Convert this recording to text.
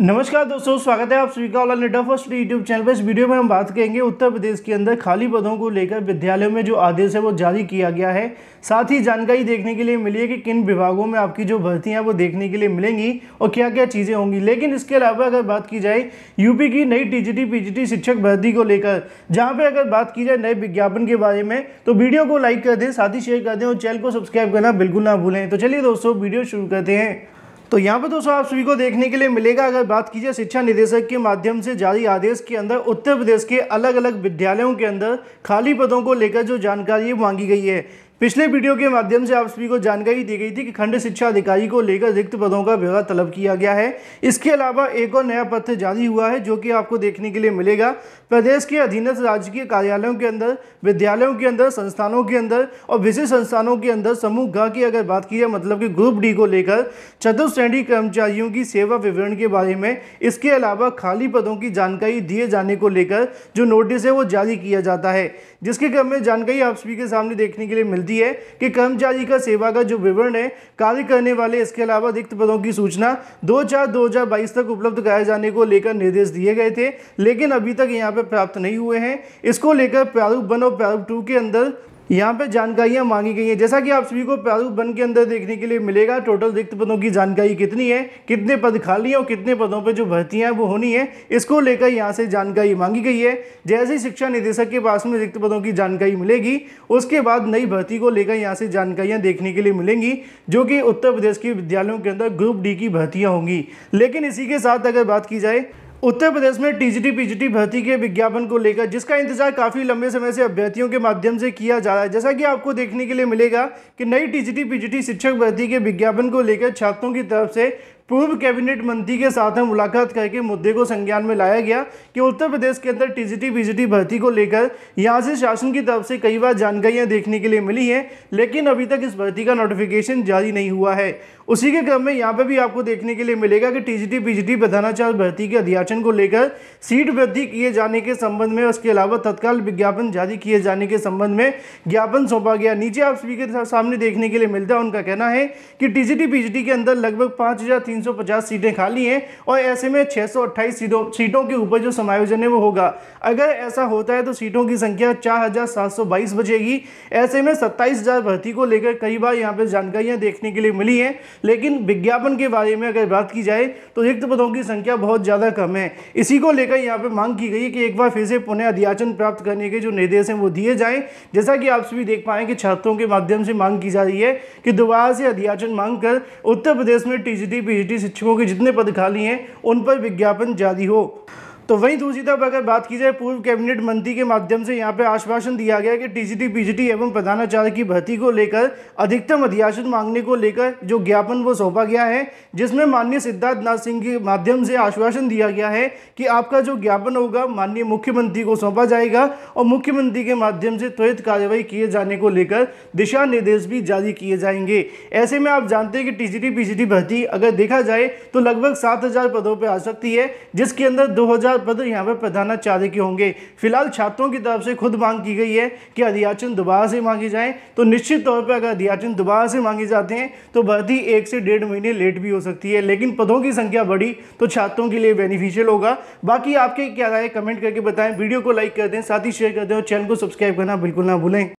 नमस्कार दोस्तों स्वागत है आप सभी का all India first YouTube channel पर इस वीडियो में हम बात करेंगे उत्तर प्रदेश के अंदर खाली पदों को लेकर विद्यालयों में जो आदेश है वो जारी किया गया है साथ ही जानकारी देखने के लिए मिली है कि किन विभागों में आपकी जो भर्ती हैं वो देखने के लिए मिलेंगी और क्या क्या चीज़ें होंगी लेकिन इसके अलावा अगर बात की जाए यूपी की नई टी जी शिक्षक भर्ती को लेकर जहाँ पर अगर बात की जाए नए विज्ञापन के बारे में तो वीडियो को लाइक कर दें साथ ही शेयर कर दें और चैनल को सब्सक्राइब करना बिल्कुल ना भूलें तो चलिए दोस्तों वीडियो शुरू करते हैं तो यहाँ पर दोस्तों आप सभी को देखने के लिए मिलेगा अगर बात कीजिए शिक्षा निदेशक के माध्यम से जारी आदेश के अंदर उत्तर प्रदेश के अलग अलग विद्यालयों के अंदर खाली पदों को लेकर जो जानकारी मांगी गई है पिछले वीडियो के माध्यम से आप सभी को जानकारी दी गई थी कि खंड शिक्षा अधिकारी को लेकर रिक्त पदों का ब्यौरा तलब किया गया है इसके अलावा एक और नया पत्र जारी हुआ है जो कि आपको देखने के लिए मिलेगा प्रदेश के अधीनस्थ राजकीय कार्यालयों के अंदर विद्यालयों के अंदर संस्थानों के अंदर और विशेष संस्थानों के अंदर समूह ग की अगर बात की जाए मतलब कि ग्रुप डी को लेकर चतुर्थ श्रेणी कर्मचारियों की सेवा विवरण के बारे में इसके अलावा खाली पदों की जानकारी दिए जाने को लेकर जो नोटिस है वो जारी किया जाता है जिसके क्रम में जानकारी आप सभी के सामने देखने के लिए मिलती दी है कि कर्मचारी का सेवा का जो विवरण है कार्य करने वाले इसके अलावा रिक्त पदों की सूचना दो चार दो हजार बाईस तक उपलब्ध कराए जाने को लेकर निर्देश दिए गए थे लेकिन अभी तक यहाँ पर प्राप्त नहीं हुए हैं इसको लेकर प्रारूप वन और प्रारूप टू के अंदर यहाँ पे जानकारियाँ मांगी गई हैं जैसा कि आप सभी को वन के अंदर देखने के लिए मिलेगा टोटल रिक्त पदों की जानकारी कितनी है कितने पद खाली हैं और कितने पदों पे जो भर्तियाँ वो होनी है इसको लेकर यहाँ से जानकारी मांगी गई है जैसे ही शिक्षा निदेशक के पास में रिक्त पदों की जानकारी मिलेगी उसके बाद नई भर्ती को लेकर यहाँ से जानकारियाँ देखने के लिए मिलेंगी जो कि उत्तर प्रदेश के विद्यालयों के अंदर ग्रुप डी की भर्तियाँ होंगी लेकिन इसी के साथ अगर बात की जाए उत्तर प्रदेश में टीजीटी पीजीटी भर्ती के विज्ञापन को लेकर जिसका इंतजार काफ़ी लंबे समय से अभ्यर्थियों के माध्यम से किया जा रहा है जैसा कि आपको देखने के लिए मिलेगा कि नई टीजीटी पीजीटी शिक्षक भर्ती के विज्ञापन को लेकर छात्रों की तरफ से पूर्व कैबिनेट मंत्री के साथ में मुलाकात करके मुद्दे को संज्ञान में लाया गया कि उत्तर प्रदेश के अंदर टीजीटी पीजीटी भर्ती को लेकर यहाँ से शासन की तरफ से कई बार जानकारियाँ देखने के लिए मिली हैं लेकिन अभी तक इस भर्ती का नोटिफिकेशन जारी नहीं हुआ है उसी के क्रम में यहाँ पर भी आपको देखने के लिए मिलेगा कि टीजीटी जी प्रधानाचार्य भर्ती के अध्याचन को लेकर सीट वृद्धि किए जाने के संबंध में उसके अलावा तत्काल विज्ञापन जारी किए जाने के संबंध में ज्ञापन सौंपा गया नीचे आप सभी के सामने देखने के लिए मिलता है उनका कहना है कि टीजीटी जी के अंदर लगभग पाँच 350 सीटें खाली हैं और ऐसे में 628 सीटों सीटों के ऊपर जो समायोजन है वो होगा अगर ऐसा होता है तो सीटों की संख्या 4722 बचेगी ऐसे में 27000 भर्ती को लेकर कई बार यहाँ पर जानकारियाँ देखने के लिए मिली हैं लेकिन विज्ञापन के बारे में अगर बात की जाए तो रिक्त पदों की संख्या बहुत ज़्यादा कम है इसी को लेकर यहाँ पर मांग की गई कि एक बार फिर से पुनः अध्याचन प्राप्त करने के जो निर्देश हैं वो दिए जाएँ जैसा कि आप सभी देख पाएँ कि छात्रों के माध्यम से मांग की जा रही है कि दोबारा से अध्याचन मांग कर उत्तर प्रदेश में टी जी टी शिक्षकों के जितने पद खाली हैं उन पर विज्ञापन जारी हो तो वहीं दूसरी तरफ अगर बात की जाए पूर्व कैबिनेट मंत्री के माध्यम से यहाँ पे आश्वासन दिया गया कि टीजीटी पीजीटी एवं प्रधानाचार्य की भर्ती को लेकर अधिकतम अध्यासन मांगने को लेकर जो ज्ञापन वो सौंपा गया है जिसमें माननीय सिद्धार्थनाथ सिंह के माध्यम से आश्वासन दिया गया है कि आपका जो ज्ञापन होगा माननीय मुख्यमंत्री को सौंपा जाएगा और मुख्यमंत्री के माध्यम से त्वरित कार्यवाही किए जाने को लेकर दिशा निर्देश भी जारी किए जाएंगे ऐसे में आप जानते हैं कि टीजीटी पीजीटी भर्ती अगर देखा जाए तो लगभग सात पदों पर आ सकती है जिसके अंदर दो पद यहाँ पर प्रधानाचार्य के होंगे फिलहाल छात्रों की तरफ से खुद मांग की गई है कि अध्याचन दोबारा से मांगे जाएँ तो निश्चित तौर पर अगर अध्याचन दोबारा से मांगे जाते हैं तो भर्ती एक से डेढ़ महीने लेट भी हो सकती है लेकिन पदों की संख्या बढ़ी तो छात्रों के लिए बेनिफिशियल होगा बाकी आपके क्या राय कमेंट करके बताएं वीडियो को लाइक कर दें साथ ही शेयर कर दें और चैनल को सब्सक्राइब करना बिल्कुल ना भूलें